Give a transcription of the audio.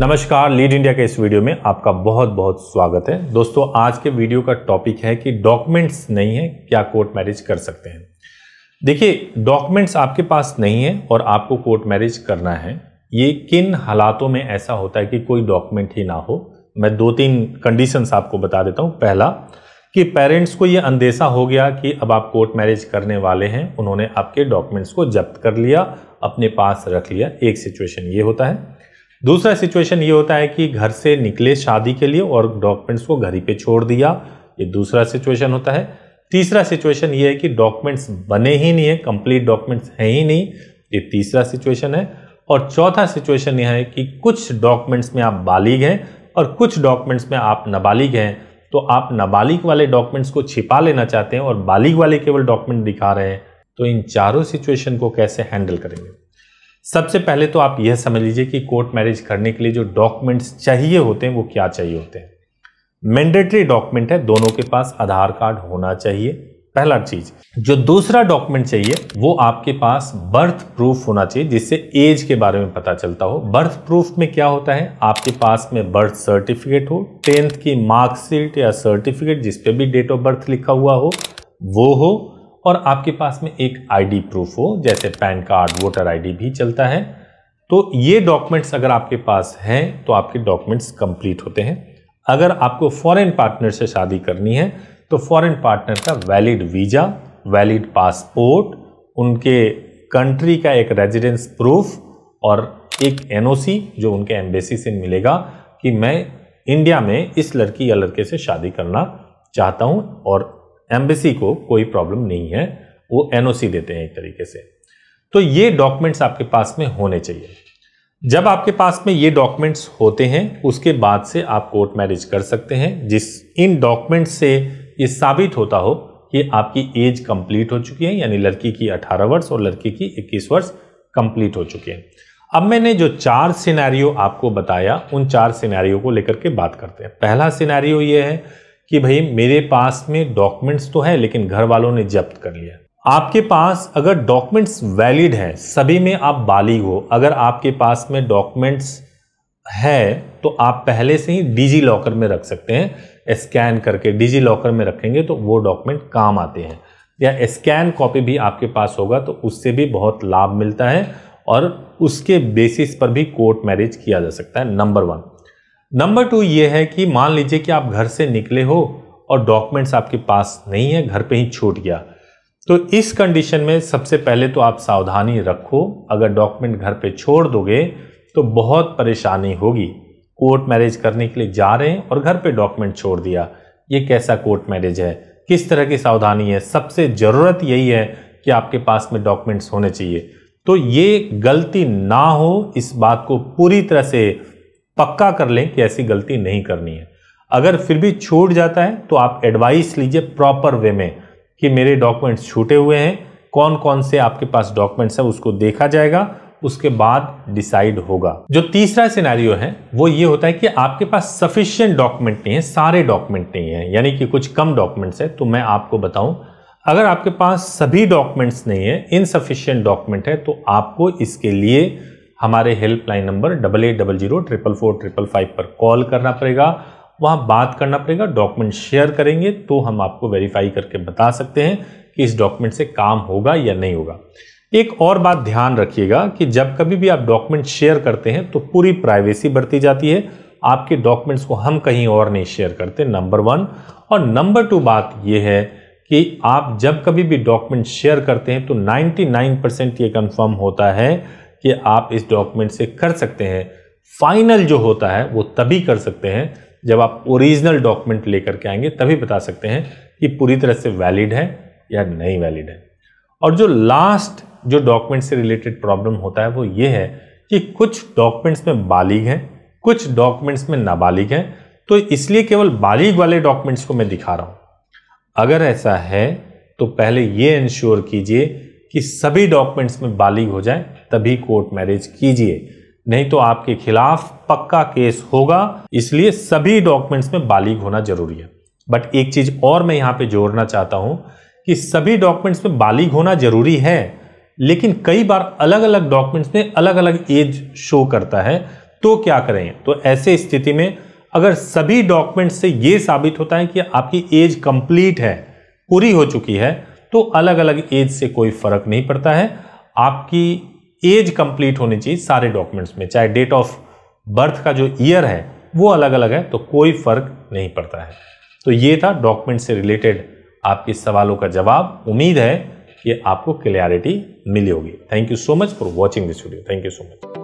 नमस्कार lead India के इस वीडियो में आपका बहुत बहुत स्वागत है दोस्तों आज के वीडियो का टॉपिक है कि डॉक्यूमेंट्स नहीं है क्या कोर्ट मैरिज कर सकते हैं देखिए डॉक्यूमेंट्स आपके पास नहीं है और आपको कोर्ट मैरिज करना है ये किन हालातों में ऐसा होता है कि कोई डॉक्यूमेंट ही ना हो मैं दो तीन कंडीशंस आपको बता देता हूँ पहला कि पेरेंट्स को ये अंदेशा हो गया कि अब आप कोर्ट मैरिज करने वाले हैं उन्होंने आपके डॉक्यूमेंट्स को जब्त कर लिया अपने पास रख लिया एक सिचुएशन ये होता है दूसरा सिचुएशन ये होता है कि घर से निकले शादी के लिए और डॉक्यूमेंट्स को घर ही पे छोड़ दिया ये दूसरा सिचुएशन होता है तीसरा सिचुएशन ये है कि डॉक्यूमेंट्स बने ही नहीं है कंप्लीट डॉक्यूमेंट्स हैं ही नहीं ये तीसरा सिचुएशन है और चौथा सिचुएशन यह है कि कुछ डॉक्यूमेंट्स में आप बालिग हैं और कुछ डॉक्यूमेंट्स में आप नाबालिग हैं तो आप नाबालिग वाले डॉक्यूमेंट्स को छिपा लेना चाहते हैं और बालिग वाले केवल डॉक्यूमेंट दिखा रहे हैं तो इन चारों सिचुएशन को कैसे हैंडल करेंगे सबसे पहले तो आप यह समझ लीजिए कि कोर्ट मैरिज करने के लिए जो डॉक्यूमेंट्स चाहिए होते हैं वो क्या चाहिए होते हैं मैंडेटरी डॉक्यूमेंट है दोनों के पास आधार कार्ड होना चाहिए पहला चीज जो दूसरा डॉक्यूमेंट चाहिए वो आपके पास बर्थ प्रूफ होना चाहिए जिससे एज के बारे में पता चलता हो बर्थ प्रूफ में क्या होता है आपके पास में बर्थ सर्टिफिकेट हो टेंथ की मार्कशीट या सर्टिफिकेट जिसपे भी डेट ऑफ बर्थ लिखा हुआ हो वो हो और आपके पास में एक आईडी प्रूफ हो जैसे पैन कार्ड वोटर आईडी भी चलता है तो ये डॉक्यूमेंट्स अगर आपके पास हैं तो आपके डॉक्यूमेंट्स कंप्लीट होते हैं अगर आपको फॉरेन पार्टनर से शादी करनी है तो फॉरेन पार्टनर का वैलिड वीज़ा वैलिड पासपोर्ट उनके कंट्री का एक रेजिडेंस प्रूफ और एक एनओसी जो उनके एम्बेसी से मिलेगा कि मैं इंडिया में इस लड़की या लड़के से शादी करना चाहता हूं और एम्बेसी को कोई प्रॉब्लम नहीं है वो एनओसी देते हैं एक तरीके से तो ये डॉक्यूमेंट्स आपके पास में होने चाहिए जब आपके पास में ये डॉक्यूमेंट्स होते हैं उसके बाद से आप कोर्ट मैरिज कर सकते हैं जिस इन डॉक्यूमेंट्स से ये साबित होता हो कि आपकी एज कंप्लीट हो चुकी है यानी लड़की की 18 वर्ष और लड़की की 21 वर्ष कंप्लीट हो चुके हैं अब मैंने जो चार सिनेरियो आपको बताया उन चार सिनेरियो को लेकर के बात करते हैं पहला सिनेरियो ये है कि भाई मेरे पास में डॉक्यूमेंट्स तो है लेकिन घर वालों ने जब्त कर लिया आपके पास अगर डॉक्यूमेंट्स वैलिड हैं सभी में आप बालिग हो अगर आपके पास में डॉक्यूमेंट्स है तो आप पहले से ही डिजी लॉकर में रख सकते हैं स्कैन करके डिजी लॉकर में रखेंगे तो वो डॉक्यूमेंट काम आते हैं या स्कैन कॉपी भी आपके पास होगा तो उससे भी बहुत लाभ मिलता है और उसके बेसिस पर भी कोर्ट मैरिज किया जा सकता है नंबर वन नंबर टू ये है कि मान लीजिए कि आप घर से निकले हो और डॉक्यूमेंट्स आपके पास नहीं है घर पे ही छूट गया तो इस कंडीशन में सबसे पहले तो आप सावधानी रखो अगर डॉक्यूमेंट घर पे छोड़ दोगे तो बहुत परेशानी होगी कोर्ट मैरिज करने के लिए जा रहे हैं और घर पे डॉक्यूमेंट छोड़ दिया ये कैसा कोर्ट मैरिज है किस तरह की सावधानी है सबसे ज़रूरत यही है कि आपके पास में डॉक्यूमेंट्स होने चाहिए तो ये गलती ना हो इस बात को पूरी तरह से पक्का कर लें कि ऐसी गलती नहीं करनी है अगर फिर भी छूट जाता है तो आप एडवाइस लीजिए प्रॉपर वे में कि मेरे डॉक्यूमेंट्स छूटे हुए हैं कौन कौन से आपके पास डॉक्यूमेंट्स हैं उसको देखा जाएगा उसके बाद डिसाइड होगा जो तीसरा सिनेरियो है वो ये होता है कि आपके पास सफिशियंट डॉक्यूमेंट नहीं है सारे डॉक्यूमेंट नहीं है यानी कि कुछ कम डॉक्यूमेंट्स है तो मैं आपको बताऊं अगर आपके पास सभी डॉक्यूमेंट्स नहीं है इनसफिशियंट डॉक्यूमेंट है तो आपको इसके लिए हमारे helpline number double eight double zero triple four triple five पर कॉल करना पड़ेगा वहाँ बात करना पड़ेगा डॉक्यूमेंट शेयर करेंगे तो हम आपको वेरीफाई करके बता सकते हैं कि इस डॉक्यूमेंट से काम होगा या नहीं होगा एक और बात ध्यान रखिएगा कि जब कभी भी आप डॉक्यूमेंट शेयर करते हैं तो पूरी प्राइवेसी बरती जाती है आपके डॉक्यूमेंट्स को हम कहीं और नहीं शेयर करते नंबर वन और नंबर टू बात यह है कि आप जब कभी भी डॉक्यूमेंट शेयर करते हैं तो 99 परसेंट ये कंफर्म होता है कि आप इस डॉक्यूमेंट से कर सकते हैं फाइनल जो होता है वो तभी कर सकते हैं जब आप ओरिजिनल डॉक्यूमेंट लेकर के आएंगे तभी बता सकते हैं कि पूरी तरह से वैलिड है या नहीं वैलिड है और जो लास्ट जो डॉक्यूमेंट से रिलेटेड प्रॉब्लम होता है वो ये है कि कुछ डॉक्यूमेंट्स में बालिग हैं कुछ डॉक्यूमेंट्स में नाबालिग हैं तो इसलिए केवल बालिग वाले डॉक्यूमेंट्स को मैं दिखा रहा हूँ अगर ऐसा है तो पहले ये इंश्योर कीजिए कि सभी डॉक्यूमेंट्स में बालिग हो जाए तभी कोर्ट मैरिज कीजिए नहीं तो आपके खिलाफ पक्का केस होगा इसलिए सभी डॉक्यूमेंट्स में बालिग होना जरूरी है बट एक चीज और मैं यहां पे जोड़ना चाहता हूं कि सभी डॉक्यूमेंट्स में बालिग होना जरूरी है लेकिन कई बार अलग अलग डॉक्यूमेंट्स में अलग अलग एज शो करता है तो क्या करें तो ऐसे स्थिति में अगर सभी डॉक्यूमेंट से ये साबित होता है कि आपकी एज कंप्लीट है पूरी हो चुकी है तो अलग अलग एज से कोई फर्क नहीं पड़ता है आपकी एज कंप्लीट होनी चाहिए सारे डॉक्यूमेंट्स में चाहे डेट ऑफ बर्थ का जो ईयर है वो अलग अलग है तो कोई फर्क नहीं पड़ता है तो ये था डॉक्यूमेंट से रिलेटेड आपके सवालों का जवाब उम्मीद है कि आपको क्लियरिटी मिली होगी thank you so much for watching this video thank you so much